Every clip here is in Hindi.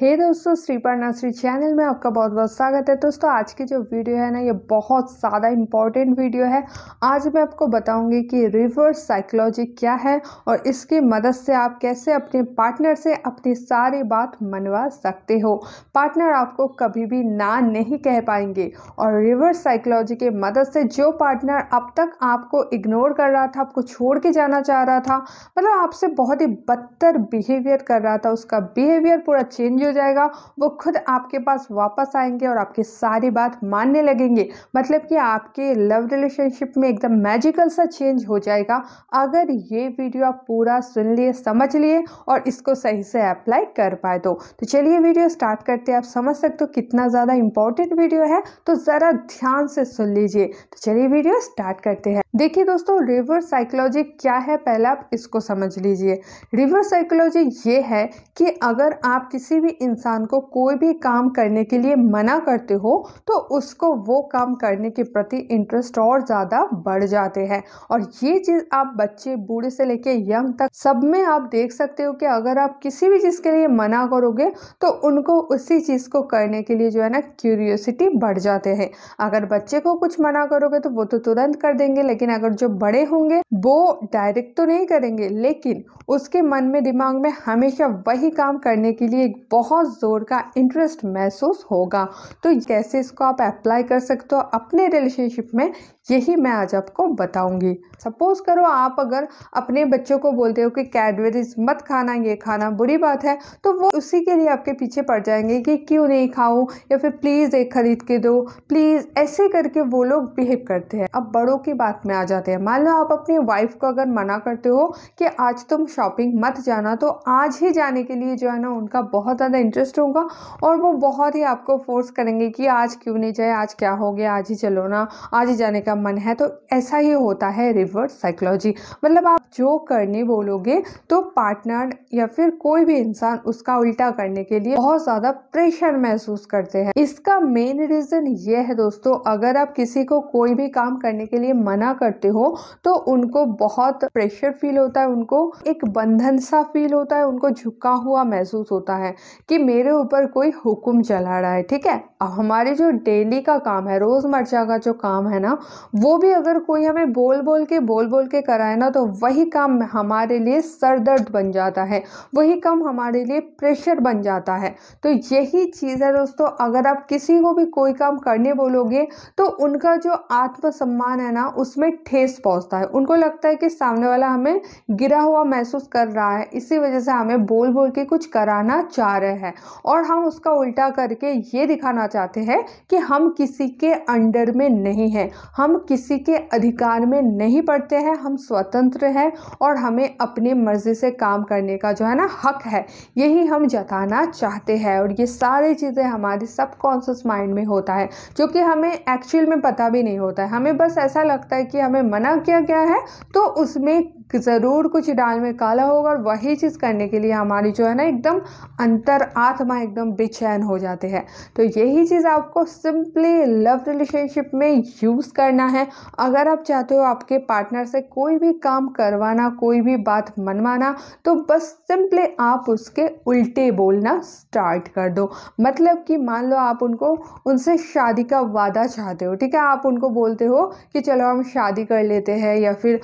हे hey दोस्तों श्रीपाल नर्सरी चैनल में आपका बहुत बहुत स्वागत है दोस्तों आज की जो वीडियो है ना ये बहुत ज़्यादा इम्पॉर्टेंट वीडियो है आज मैं आपको बताऊंगी कि रिवर्स साइकोलॉजी क्या है और इसकी मदद से आप कैसे अपने पार्टनर से अपनी सारी बात मनवा सकते हो पार्टनर आपको कभी भी ना नहीं कह पाएंगे और रिवर्स साइकोलॉजी के मदद से जो पार्टनर अब तक आपको इग्नोर कर रहा था आपको छोड़ के जाना चाह रहा था मतलब आपसे बहुत ही बदतर बिहेवियर कर रहा था उसका बिहेवियर पूरा चेंज हो जाएगा वो खुद आपके पास वापस आएंगे और आपकी सारी बात मानने लगेंगे मतलब कि आपके लव रिलेशनशिप में एकदम मैजिकल सा चेंज हो जाएगा अगर ये वीडियो आप पूरा सुन लिए समझ लिए और इसको सही से अप्लाई कर पाए तो तो चलिए वीडियो स्टार्ट करते हैं आप समझ सकते हो कितना ज़्यादा इंपॉर्टेंट वीडियो है तो ज़रा ध्यान से सुन लीजिए तो चलिए वीडियो स्टार्ट करते हैं देखिए दोस्तों रिवर्स साइकोलॉजी क्या है पहले आप इसको समझ लीजिए रिवर्स साइकोलॉजी ये है कि अगर आप किसी भी इंसान को कोई भी काम करने के लिए मना करते हो तो उसको वो काम करने के प्रति इंटरेस्ट और ज़्यादा बढ़ जाते हैं और ये चीज़ आप बच्चे बूढ़े से लेके यंग तक सब में आप देख सकते हो कि अगर आप किसी भी चीज़ के लिए मना करोगे तो उनको उसी चीज़ को करने के लिए जो है ना क्यूरियोसिटी बढ़ जाते हैं अगर बच्चे को कुछ मना करोगे तो वो तो तुरंत कर देंगे लेकिन अगर जो बड़े होंगे वो डायरेक्ट तो नहीं करेंगे लेकिन उसके मन में दिमाग में हमेशा वही काम करने के लिए एक बहुत बहुत ज़ोर का इंटरेस्ट महसूस होगा तो कैसे इसको आप अप्लाई कर सकते हो अपने रिलेशनशिप में यही मैं आज आपको बताऊंगी सपोज़ करो आप अगर अपने बच्चों को बोलते हो कि कैडबेरीज मत खाना ये खाना बुरी बात है तो वो उसी के लिए आपके पीछे पड़ जाएंगे कि क्यों नहीं खाऊं या फिर प्लीज़ एक ख़रीद के दो प्लीज़ ऐसे करके वो लोग बिहेव करते हैं अब बड़ों की बात में आ जाते हैं मान लो आप अपनी वाइफ को अगर मना करते हो कि आज तुम शॉपिंग मत जाना तो आज ही जाने के लिए जो है ना उनका बहुत ज़्यादा इंटरेस्ट होगा और वो बहुत ही आपको फोर्स करेंगे कि आज क्यों नहीं जाए आज क्या हो गया आज ही चलो ना आज ही जाने का का मन है तो ऐसा ही होता है रिवर्स साइकोलॉजी मतलब आप जो करने बोलोगे तो पार्टनर या फिर कोई भी इंसान उसका उल्टा करने के लिए बहुत ज़्यादा प्रेशर महसूस करते हैं इसका मेन रीज़न ये है दोस्तों अगर आप किसी को कोई भी काम करने के लिए मना करते हो तो उनको बहुत प्रेशर फील होता है उनको एक बंधन सा फील होता है उनको झुका हुआ महसूस होता है कि मेरे ऊपर कोई हुक्म चला रहा है ठीक है हमारे जो डेली का काम है रोज़मर्रा का जो काम है ना वो भी अगर कोई हमें बोल बोल के बोल बोल के कराए ना तो वही काम हमारे लिए सरदर्द बन जाता है वही काम हमारे लिए प्रेशर बन जाता है तो यही चीज़ है दोस्तों अगर आप किसी को भी कोई काम करने बोलोगे तो उनका जो आत्मसम्मान है ना उसमें ठेस पहुँचता है उनको लगता है कि सामने वाला हमें गिरा हुआ महसूस कर रहा है इसी वजह से हमें बोल बोल के कुछ कराना चाह रहे हैं और हम उसका उल्टा करके ये दिखाना चाहते हैं कि हम किसी के अंडर में नहीं हैं हम किसी के अधिकार में नहीं पड़ते हैं हम स्वतंत्र हैं और हमें अपनी मर्ज़ी से काम करने का जो है ना हक है यही हम जताना चाहते हैं और ये सारी चीज़ें हमारे सबकॉन्शियस माइंड में होता है जो कि हमें एक्चुअल में पता भी नहीं होता है हमें बस ऐसा लगता है कि हमें मना किया गया है तो उसमें ज़रूर कुछ डाल में काला होगा और वही चीज़ करने के लिए हमारी जो है ना एकदम अंतर आत्मा एकदम बेचैन हो जाते हैं तो यही चीज़ आपको सिंपली लव रिलेशनशिप में यूज़ करना करना है अगर आप चाहते हो आपके पार्टनर से कोई भी काम करवाना कोई भी बात मनवाना तो बस सिंपली आप उसके उल्टे बोलना स्टार्ट कर दो मतलब कि मान लो आप उनको उनसे शादी का वादा चाहते हो ठीक है आप उनको बोलते हो कि चलो हम शादी कर लेते हैं या फिर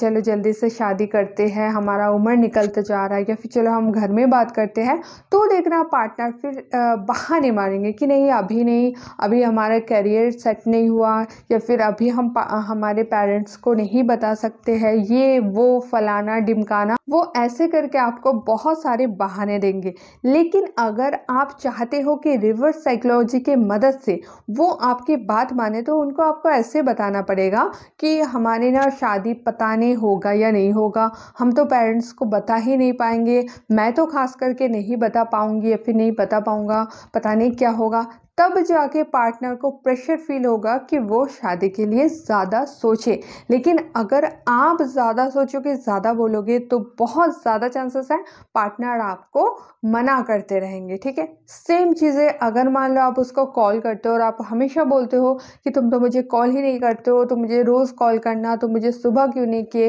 चलो जल्दी से शादी करते हैं हमारा उम्र निकलते जा रहा है या फिर चलो हम घर में बात करते हैं तो देखना पार्टनर फिर बहाने मारेंगे कि नहीं अभी नहीं अभी हमारा करियर सेट नहीं हुआ या फिर अभी भी हम हमारे पेरेंट्स को नहीं बता सकते हैं ये वो फलाना डिमकाना वो ऐसे करके आपको बहुत सारे बहाने देंगे लेकिन अगर आप चाहते हो कि रिवर्स साइकोलॉजी के मदद से वो आपकी बात माने तो उनको आपको ऐसे बताना पड़ेगा कि हमारे ना शादी पता नहीं होगा या नहीं होगा हम तो पेरेंट्स को बता ही नहीं पाएंगे मैं तो खास करके नहीं बता पाऊँगी या फिर नहीं बता पाऊँगा पता नहीं क्या होगा तब जाके पार्टनर को प्रेशर फील होगा कि वो शादी के लिए ज़्यादा सोचे लेकिन अगर आप ज़्यादा सोचोगे ज़्यादा बोलोगे तो बहुत ज़्यादा चांसेस है पार्टनर आपको मना करते रहेंगे ठीक है सेम चीज़ें अगर मान लो आप उसको कॉल करते हो और आप हमेशा बोलते हो कि तुम तो मुझे कॉल ही नहीं करते हो तो मुझे रोज़ कॉल करना तो मुझे सुबह क्यों नहीं किए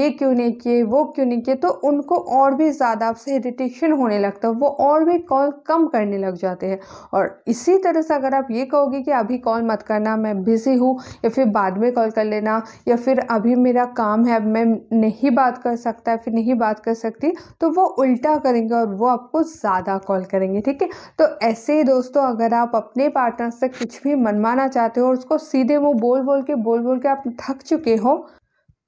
ये क्यों नहीं किए वो क्यों नहीं किए तो उनको और भी ज़्यादा आपसे इरिटेशन होने लगता है वो और भी कॉल कम करने लग जाते हैं और इसी इसी तरह से अगर आप ये कहोगे कि अभी कॉल मत करना मैं बिज़ी हूँ या फिर बाद में कॉल कर लेना या फिर अभी मेरा काम है मैं नहीं बात कर सकता या फिर नहीं बात कर सकती तो वो उल्टा करेंगे और वो आपको ज़्यादा कॉल करेंगे ठीक है तो ऐसे ही दोस्तों अगर आप अपने पार्टनर से कुछ भी मनवाना चाहते हो और उसको सीधे वो बोल बोल के बोल बोल के आप थक चुके हो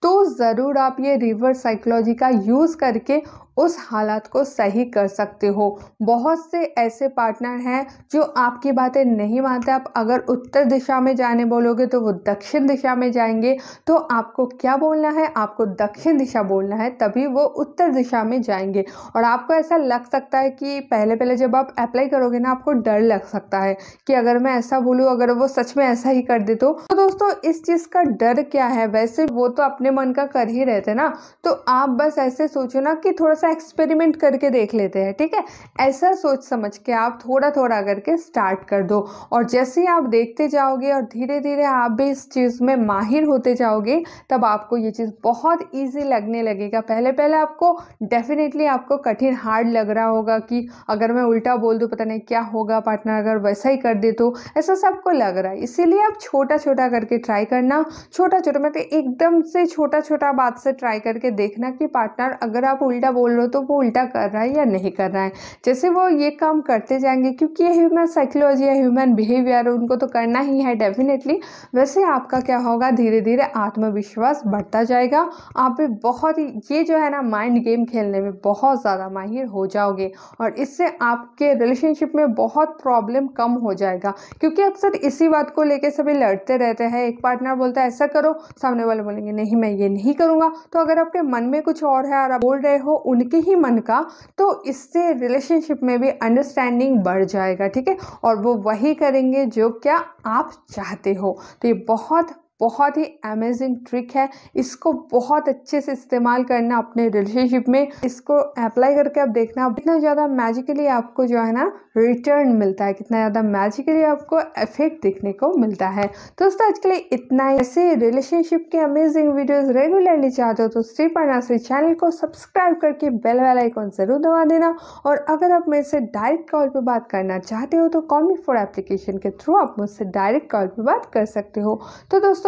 तो ज़रूर आप ये रिवर्स साइकोलॉजी का यूज़ करके उस हालात को सही कर सकते हो बहुत से ऐसे पार्टनर हैं जो आपकी बातें नहीं मानते आप अगर उत्तर दिशा में जाने बोलोगे तो वो दक्षिण दिशा में जाएंगे तो आपको क्या बोलना है आपको दक्षिण दिशा बोलना है तभी वो उत्तर दिशा में जाएंगे और आपको ऐसा लग सकता है कि पहले पहले जब आप अप्लाई करोगे ना आपको डर लग सकता है कि अगर मैं ऐसा बोलूँ अगर वो सच में ऐसा ही कर दे तो।, तो, दोस्तों इस चीज़ का डर क्या है वैसे वो तो अपने मन का कर ही रहते ना तो आप बस ऐसे सोचो ना कि थोड़ा सा सा एक्सपेरिमेंट करके देख लेते हैं ठीक है ऐसा सोच समझ के आप थोड़ा थोड़ा करके स्टार्ट कर दो और जैसे ही आप देखते जाओगे और धीरे धीरे आप भी इस चीज़ में माहिर होते जाओगे तब आपको ये चीज़ बहुत ईजी लगने लगेगा पहले पहले आपको डेफिनेटली आपको कठिन हार्ड लग रहा होगा कि अगर मैं उल्टा बोल दूँ पता नहीं क्या होगा पार्टनर अगर वैसा ही कर दे तो ऐसा सबको लग रहा है इसीलिए आप छोटा छोटा करके ट्राई करना छोटा छोटा मतलब एकदम से छोटा छोटा बात से ट्राई करके देखना कि पार्टनर अगर आप उल्टा बोल लो तो वो उल्टा कर रहा है या नहीं कर रहा है जैसे वो ये काम करते जाएंगे क्योंकि ये ह्यूमन साइकोलॉजी है ह्यूमन बिहेवियर उनको तो करना ही है डेफिनेटली वैसे आपका क्या होगा धीरे धीरे आत्मविश्वास बढ़ता जाएगा आप भी बहुत ही ये जो है ना माइंड गेम खेलने में बहुत ज़्यादा माहिर हो जाओगे और इससे आपके रिलेशनशिप में बहुत प्रॉब्लम कम हो जाएगा क्योंकि अक्सर इसी बात को लेकर सभी लड़ते रहते हैं एक पार्टनर बोलता है ऐसा करो सामने वाले बोलेंगे नहीं मैं ये नहीं करूँगा तो अगर आपके मन में कुछ और है और आप बोल रहे हो उन एक ही मन का तो इससे रिलेशनशिप में भी अंडरस्टैंडिंग बढ़ जाएगा ठीक है और वो वही करेंगे जो क्या आप चाहते हो तो ये बहुत बहुत ही अमेजिंग ट्रिक है इसको बहुत अच्छे से इस्तेमाल करना अपने रिलेशनशिप में इसको अप्लाई करके आप देखना कितना ज़्यादा मैजिकली आपको जो है ना रिटर्न मिलता है कितना ज़्यादा मैजिकली आपको इफेक्ट देखने को मिलता है दोस्तों आज के लिए इतना ही ऐसे रिलेशनशिप के अमेजिंग वीडियोज़ रेगुलरली चाहते हो तो श्री पढ़नाश्री चैनल को सब्सक्राइब करके बेल वाला आइकॉन ज़रूर दबा देना और अगर आप मेरे से डायरेक्ट कॉल पर बात करना चाहते हो तो कॉमी फोर एप्लीकेशन के थ्रू आप मुझसे डायरेक्ट कॉल पर बात कर सकते हो तो दोस्तों